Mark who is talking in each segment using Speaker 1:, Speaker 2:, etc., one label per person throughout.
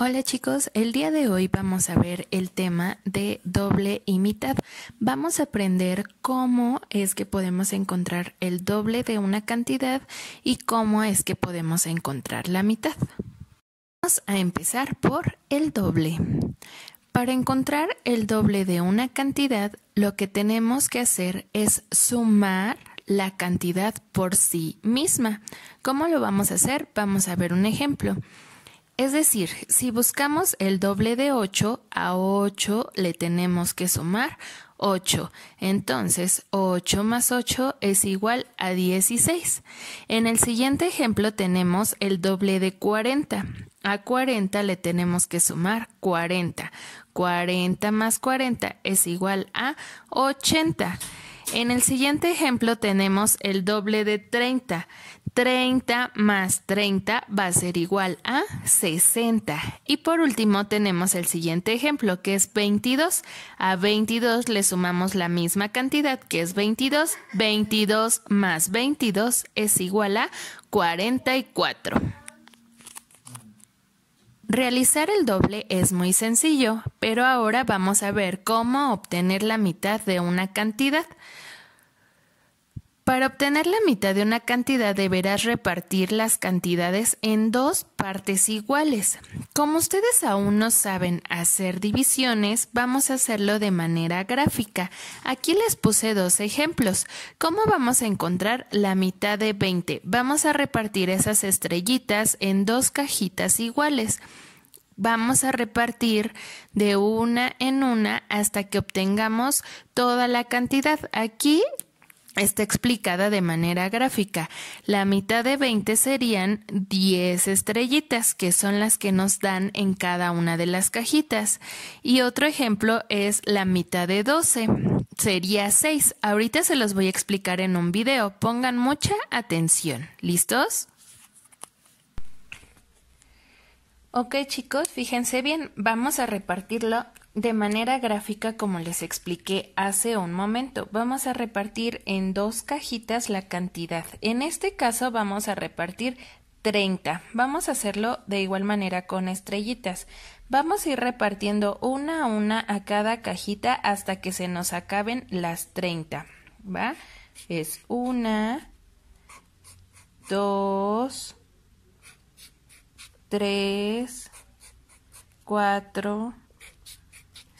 Speaker 1: Hola chicos, el día de hoy vamos a ver el tema de doble y mitad. Vamos a aprender cómo es que podemos encontrar el doble de una cantidad y cómo es que podemos encontrar la mitad. Vamos a empezar por el doble. Para encontrar el doble de una cantidad, lo que tenemos que hacer es sumar la cantidad por sí misma. ¿Cómo lo vamos a hacer? Vamos a ver un ejemplo. Es decir, si buscamos el doble de 8, a 8 le tenemos que sumar 8. Entonces, 8 más 8 es igual a 16. En el siguiente ejemplo tenemos el doble de 40. A 40 le tenemos que sumar 40. 40 más 40 es igual a 80. En el siguiente ejemplo tenemos el doble de 30. 30 más 30 va a ser igual a 60. Y por último tenemos el siguiente ejemplo que es 22. A 22 le sumamos la misma cantidad que es 22. 22 más 22 es igual a 44. Realizar el doble es muy sencillo, pero ahora vamos a ver cómo obtener la mitad de una cantidad. Para obtener la mitad de una cantidad deberás repartir las cantidades en dos partes iguales. Como ustedes aún no saben hacer divisiones, vamos a hacerlo de manera gráfica. Aquí les puse dos ejemplos. ¿Cómo vamos a encontrar la mitad de 20? Vamos a repartir esas estrellitas en dos cajitas iguales. Vamos a repartir de una en una hasta que obtengamos toda la cantidad. Aquí está explicada de manera gráfica. La mitad de 20 serían 10 estrellitas, que son las que nos dan en cada una de las cajitas. Y otro ejemplo es la mitad de 12, sería 6. Ahorita se los voy a explicar en un video. Pongan mucha atención. ¿Listos? Ok chicos, fíjense bien, vamos a repartirlo de manera gráfica como les expliqué hace un momento. Vamos a repartir en dos cajitas la cantidad. En este caso vamos a repartir 30. Vamos a hacerlo de igual manera con estrellitas. Vamos a ir repartiendo una a una a cada cajita hasta que se nos acaben las 30. ¿Va? Es una, dos, tres, cuatro,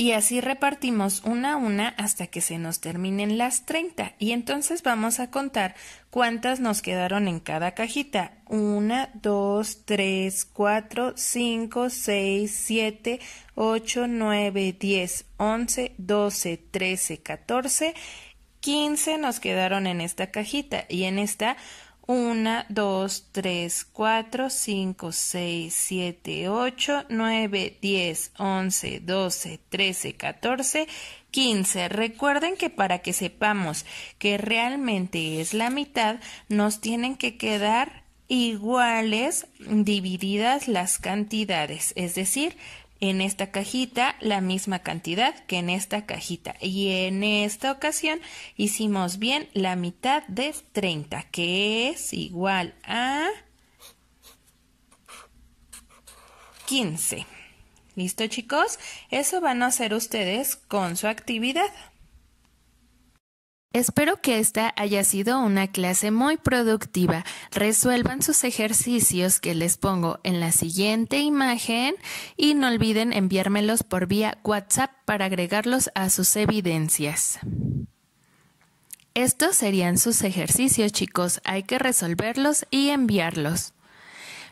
Speaker 1: y así repartimos una a una hasta que se nos terminen las 30 y entonces vamos a contar cuántas nos quedaron en cada cajita. 1, 2, 3, 4, 5, 6, 7, 8, 9, 10, 11, 12, 13, 14, 15 nos quedaron en esta cajita y en esta 1, 2, 3, 4, 5, 6, 7, 8, 9, 10, 11, 12, 13, 14, 15. Recuerden que para que sepamos que realmente es la mitad, nos tienen que quedar iguales divididas las cantidades, es decir, en esta cajita la misma cantidad que en esta cajita. Y en esta ocasión hicimos bien la mitad de 30, que es igual a 15. ¿Listo chicos? Eso van a hacer ustedes con su actividad. Espero que esta haya sido una clase muy productiva. Resuelvan sus ejercicios que les pongo en la siguiente imagen y no olviden enviármelos por vía WhatsApp para agregarlos a sus evidencias. Estos serían sus ejercicios, chicos. Hay que resolverlos y enviarlos.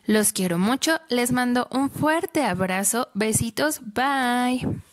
Speaker 1: Los quiero mucho. Les mando un fuerte abrazo. Besitos. Bye.